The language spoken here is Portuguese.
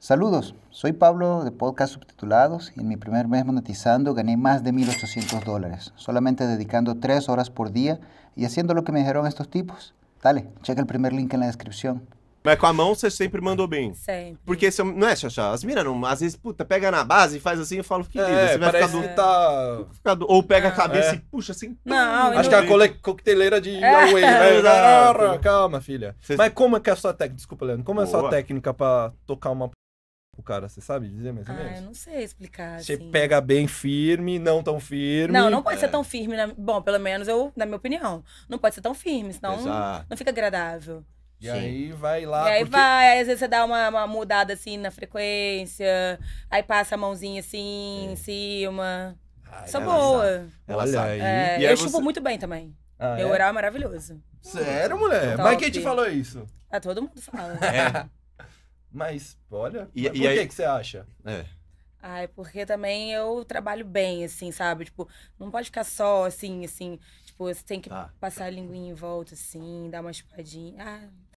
Saludos, soy Pablo de Podcast Subtitulados y en mi primer mes monetizando gané más de 1.800 dólares, solamente dedicando 3 horas por día y haciendo lo que me dijeron estos tipos. Dale, checa el primer link en la descripción. Mas com a mão você sempre mandou bem. Sempre. Porque você, não é, Xaxá? As minas não. Às vezes, puta, pega na base e faz assim e fala, que é, lindo. Você vai ficar do, tá... ficar do. Ou pega não. a ah. cabeça é. e puxa assim. Não, Acho não... que é a coqueteleira de é. Yahweh. É. Né? Calma, filha. Cês... Mas como é que é a sua técnica? Desculpa, Leandro. Como é a sua técnica pra tocar uma pro cara? Você sabe dizer mais ou menos? Ah, eu não sei explicar. Você assim. pega bem firme, não tão firme. Não, não pode é. ser tão firme. Na... Bom, pelo menos eu, na minha opinião. Não pode ser tão firme, senão não fica agradável. E Sim. aí vai lá. E aí porque... vai, às vezes você dá uma, uma, mudada assim na frequência, aí passa a mãozinha assim Sim. É. em cima. Ai, ah, boa. Ela Olha aí. É, aí eu você... chupo muito bem também. Ah, é? Meu é? oral é maravilhoso. Sério, mulher? Top. Mas quem te falou isso? É todo mundo fala. É. Mas, olha, e, mas e por aí... que, que você acha? É. Ah, é porque também eu trabalho bem, assim, sabe? Tipo, não pode ficar só, assim, assim. Tipo, você tem que tá. passar a linguinha em volta, assim, dar uma chupadinha. Ah,